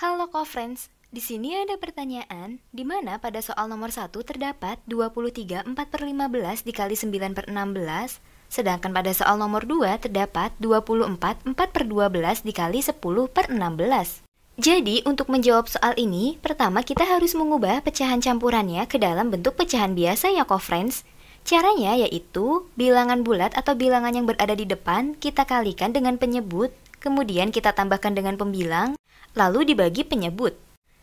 Halo co-friends, di sini ada pertanyaan di mana pada soal nomor 1 terdapat 23 4 per 15 dikali 9 per 16, sedangkan pada soal nomor 2 terdapat 24 4 per 12 dikali 10 per 16. Jadi, untuk menjawab soal ini, pertama kita harus mengubah pecahan campurannya ke dalam bentuk pecahan biasa ya co-friends. Caranya yaitu bilangan bulat atau bilangan yang berada di depan kita kalikan dengan penyebut kemudian kita tambahkan dengan pembilang, lalu dibagi penyebut.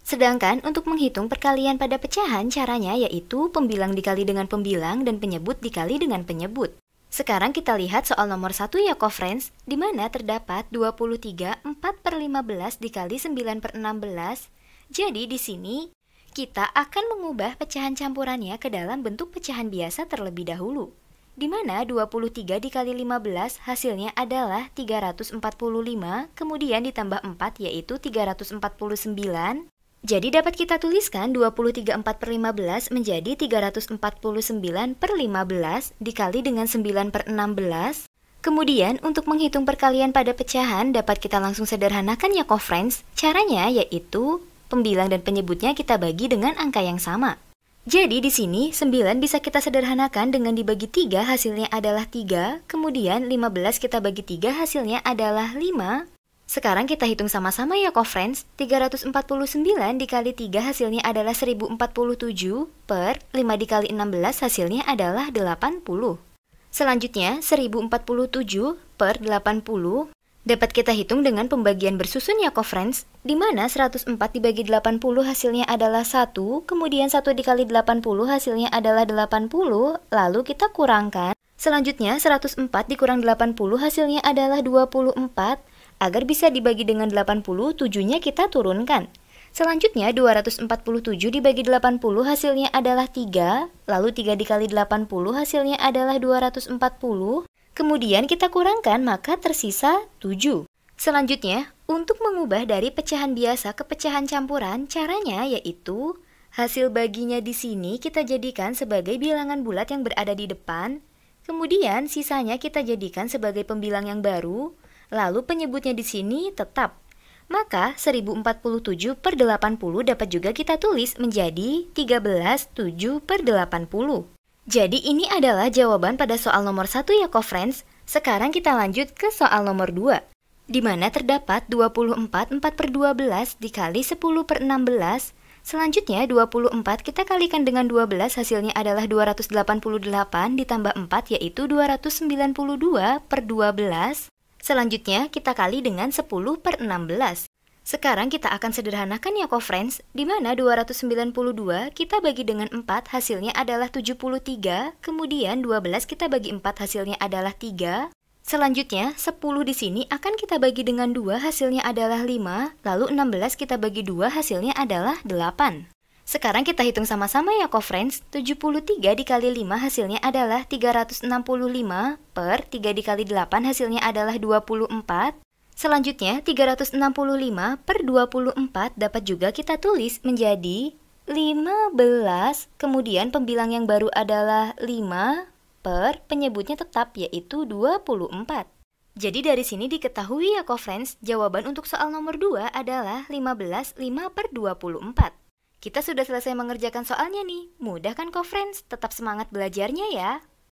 Sedangkan untuk menghitung perkalian pada pecahan caranya yaitu pembilang dikali dengan pembilang dan penyebut dikali dengan penyebut. Sekarang kita lihat soal nomor 1 ya Friends, di mana terdapat 23 4 per 15 dikali 9 per 16. Jadi di sini kita akan mengubah pecahan campurannya ke dalam bentuk pecahan biasa terlebih dahulu di mana 23 dikali 15 hasilnya adalah 345, kemudian ditambah 4 yaitu 349. Jadi dapat kita tuliskan 234 per 15 menjadi 349 per 15 dikali dengan 9 per 16. Kemudian untuk menghitung perkalian pada pecahan dapat kita langsung sederhanakan ya co-friends. Caranya yaitu pembilang dan penyebutnya kita bagi dengan angka yang sama. Jadi di sini 9 bisa kita sederhanakan dengan dibagi 3 hasilnya adalah 3, kemudian 15 kita bagi 3 hasilnya adalah 5. Sekarang kita hitung sama-sama ya kok friends, 349 dikali 3 hasilnya adalah 1047 per 5 dikali 16 hasilnya adalah 80. Selanjutnya 1047 per 80 Dapat kita hitung dengan pembagian bersusun ya, friends, di mana 104 dibagi 80 hasilnya adalah 1, kemudian 1 dikali 80 hasilnya adalah 80, lalu kita kurangkan. Selanjutnya 104 dikurang 80 hasilnya adalah 24, agar bisa dibagi dengan 80, tujuhnya kita turunkan. Selanjutnya 247 dibagi 80 hasilnya adalah 3, lalu 3 dikali 80 hasilnya adalah 240, Kemudian kita kurangkan maka tersisa 7. Selanjutnya, untuk mengubah dari pecahan biasa ke pecahan campuran, caranya yaitu hasil baginya di sini kita jadikan sebagai bilangan bulat yang berada di depan, kemudian sisanya kita jadikan sebagai pembilang yang baru, lalu penyebutnya di sini tetap maka 1047 per 80 dapat juga kita tulis menjadi 137 per 80. Jadi ini adalah jawaban pada soal nomor 1 ya friends. Sekarang kita lanjut ke soal nomor 2 di mana terdapat 24 4 per 12 dikali 10 per 16 Selanjutnya 24 kita kalikan dengan 12 hasilnya adalah 288 ditambah 4 yaitu 292 per 12. Selanjutnya kita kali dengan 10 per 16. Sekarang kita akan sederhanakan ya friends, di mana 292 kita bagi dengan 4 hasilnya adalah 73, kemudian 12 kita bagi 4 hasilnya adalah 3. Selanjutnya, 10 di sini akan kita bagi dengan 2 hasilnya adalah 5, lalu 16 kita bagi 2 hasilnya adalah 8. Sekarang kita hitung sama-sama ya friends, 73 dikali 5 hasilnya adalah 365 per 3 dikali 8 hasilnya adalah 24 Selanjutnya, 365 per 24 dapat juga kita tulis menjadi 15, kemudian pembilang yang baru adalah 5 per penyebutnya tetap yaitu 24. Jadi dari sini diketahui ya co-friends, jawaban untuk soal nomor 2 adalah 15 5 per 24. Kita sudah selesai mengerjakan soalnya nih, mudah kan co-friends? Tetap semangat belajarnya ya!